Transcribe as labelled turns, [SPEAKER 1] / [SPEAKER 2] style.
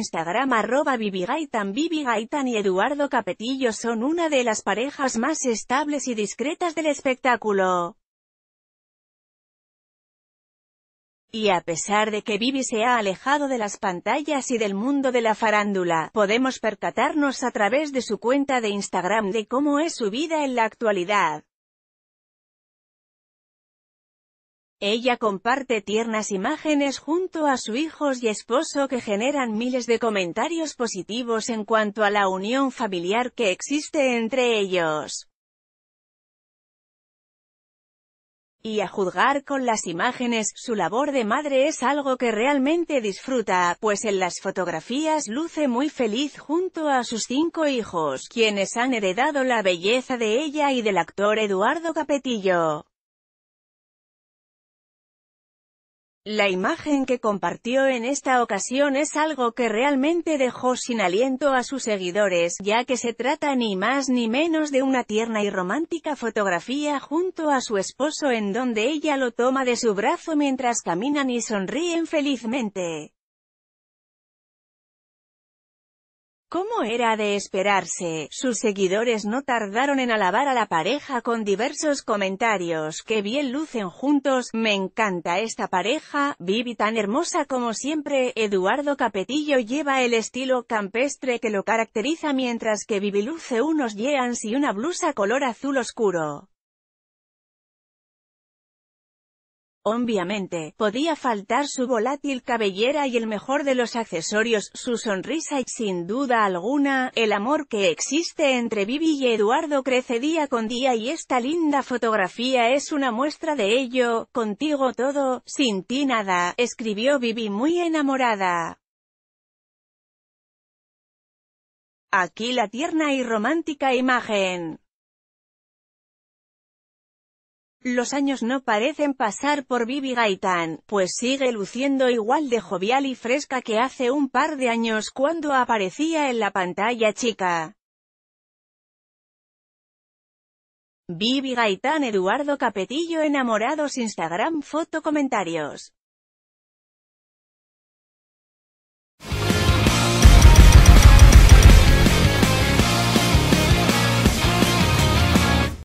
[SPEAKER 1] Instagram arroba Vivigaitan Vivigaitan y Eduardo Capetillo son una de las parejas más estables y discretas del espectáculo. Y a pesar de que Vivi se ha alejado de las pantallas y del mundo de la farándula, podemos percatarnos a través de su cuenta de Instagram de cómo es su vida en la actualidad. Ella comparte tiernas imágenes junto a su hijos y esposo que generan miles de comentarios positivos en cuanto a la unión familiar que existe entre ellos. Y a juzgar con las imágenes, su labor de madre es algo que realmente disfruta, pues en las fotografías luce muy feliz junto a sus cinco hijos, quienes han heredado la belleza de ella y del actor Eduardo Capetillo. La imagen que compartió en esta ocasión es algo que realmente dejó sin aliento a sus seguidores, ya que se trata ni más ni menos de una tierna y romántica fotografía junto a su esposo en donde ella lo toma de su brazo mientras caminan y sonríen felizmente. Como era de esperarse, sus seguidores no tardaron en alabar a la pareja con diversos comentarios que bien lucen juntos, me encanta esta pareja, Vivi tan hermosa como siempre, Eduardo Capetillo lleva el estilo campestre que lo caracteriza mientras que Vivi luce unos jeans y una blusa color azul oscuro. Obviamente, podía faltar su volátil cabellera y el mejor de los accesorios, su sonrisa y, sin duda alguna, el amor que existe entre Vivi y Eduardo crece día con día y esta linda fotografía es una muestra de ello, contigo todo, sin ti nada, escribió Vivi muy enamorada. Aquí la tierna y romántica imagen. Los años no parecen pasar por Bibi Gaitán, pues sigue luciendo igual de jovial y fresca que hace un par de años cuando aparecía en la pantalla chica. Bibi Gaitán Eduardo Capetillo Enamorados Instagram Foto Comentarios